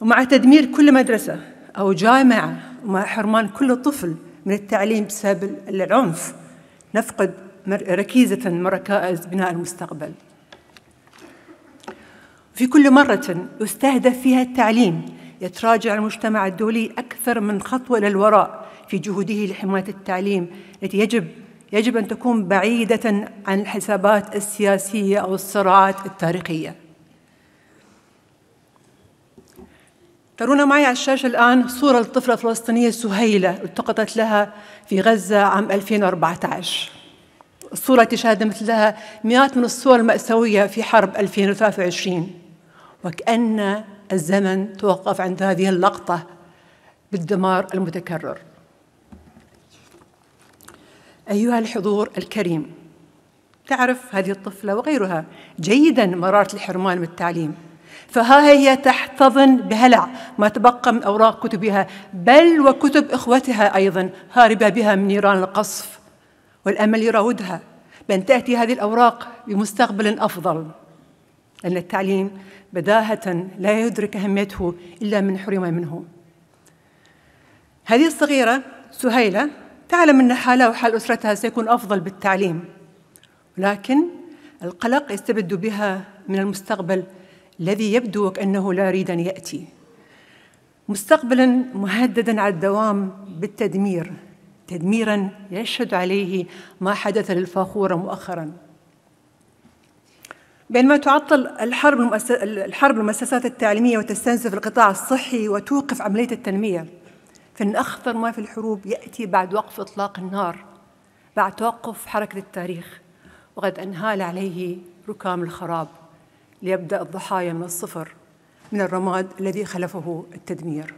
ومع تدمير كل مدرسة أو جامعة ومع حرمان كل طفل من التعليم بسبب العنف نفقد ركيزة من ركائز بناء المستقبل في كل مرة يستهدف فيها التعليم يتراجع المجتمع الدولي أكثر من خطوة للوراء في جهوده لحماية التعليم التي يجب يجب أن تكون بعيدة عن الحسابات السياسية أو الصراعات التاريخية ترون معي على الشاشة الآن صورة الطفلة الفلسطينية سهيلة التقطت لها في غزة عام 2014 الصورة التي مثلها مئات من الصور المأساوية في حرب 2023 وكأن الزمن توقف عند هذه اللقطة بالدمار المتكرر أيها الحضور الكريم تعرف هذه الطفلة وغيرها جيدا مرارة الحرمان من التعليم فها هي تحتضن بهلع ما تبقى من أوراق كتبها بل وكتب إخوتها أيضا هاربة بها من نيران القصف والأمل يراودها بأن تأتي هذه الأوراق بمستقبل أفضل أن التعليم بداهة لا يدرك أهميته إلا من حرم منه هذه الصغيرة سهيلة تعلم أن حالها وحال أسرتها سيكون أفضل بالتعليم ولكن القلق يستبد بها من المستقبل الذي يبدو وكأنه لا يريد أن يأتي مستقبلا مهددا على الدوام بالتدمير تدميرا يشهد عليه ما حدث للفاخورة مؤخرا بينما تعطل الحرب الحرب المؤسسات التعليمية وتستنزف القطاع الصحي وتوقف عملية التنمية فإن أخطر ما في الحروب يأتي بعد وقف إطلاق النار بعد توقف حركة التاريخ وقد أنهال عليه ركام الخراب ليبدأ الضحايا من الصفر من الرماد الذي خلفه التدمير